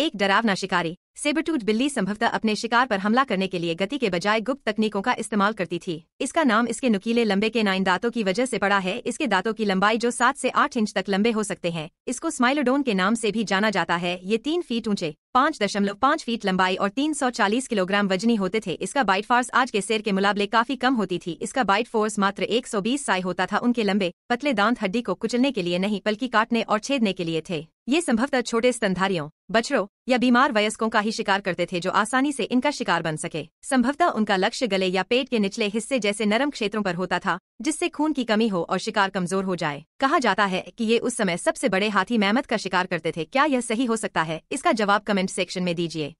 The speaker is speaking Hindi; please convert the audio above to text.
एक डरावना शिकारी सेबरटूट बिल्ली संभवतः अपने शिकार पर हमला करने के लिए गति के बजाय गुप्त तकनीकों का इस्तेमाल करती थी इसका नाम इसके नुकीले लंबे के नाइन दांतों की वजह से पड़ा है इसके दांतों की लंबाई जो सात से आठ इंच तक लंबे हो सकते हैं इसको स्माइलोडोन के नाम से भी जाना जाता है ये तीन फीट ऊंचे पाँच दशमलव पाँच फीट लंबाई और 340 किलोग्राम वजनी होते थे इसका बाइट फार्स आज के शेर के मुकाबले काफी कम होती थी इसका बाइट फोर्स मात्र 120 साई होता था उनके लंबे पतले दांत हड्डी को कुचलने के लिए नहीं बल्कि काटने और छेदने के लिए थे ये संभवतः छोटे स्तनधारियों बछड़ों या बीमार वयस्कों का ही शिकार करते थे जो आसानी से इनका शिकार बन सके संभवतः उनका लक्ष्य गले या पेट के निचले हिस्से जैसे नरम क्षेत्रों पर होता था जिससे खून की कमी हो और शिकार कमजोर हो जाए कहा जाता है कि ये उस समय सबसे बड़े हाथी मेहमत का शिकार करते थे क्या यह सही हो सकता है इसका जवाब कमेंट सेक्शन में दीजिए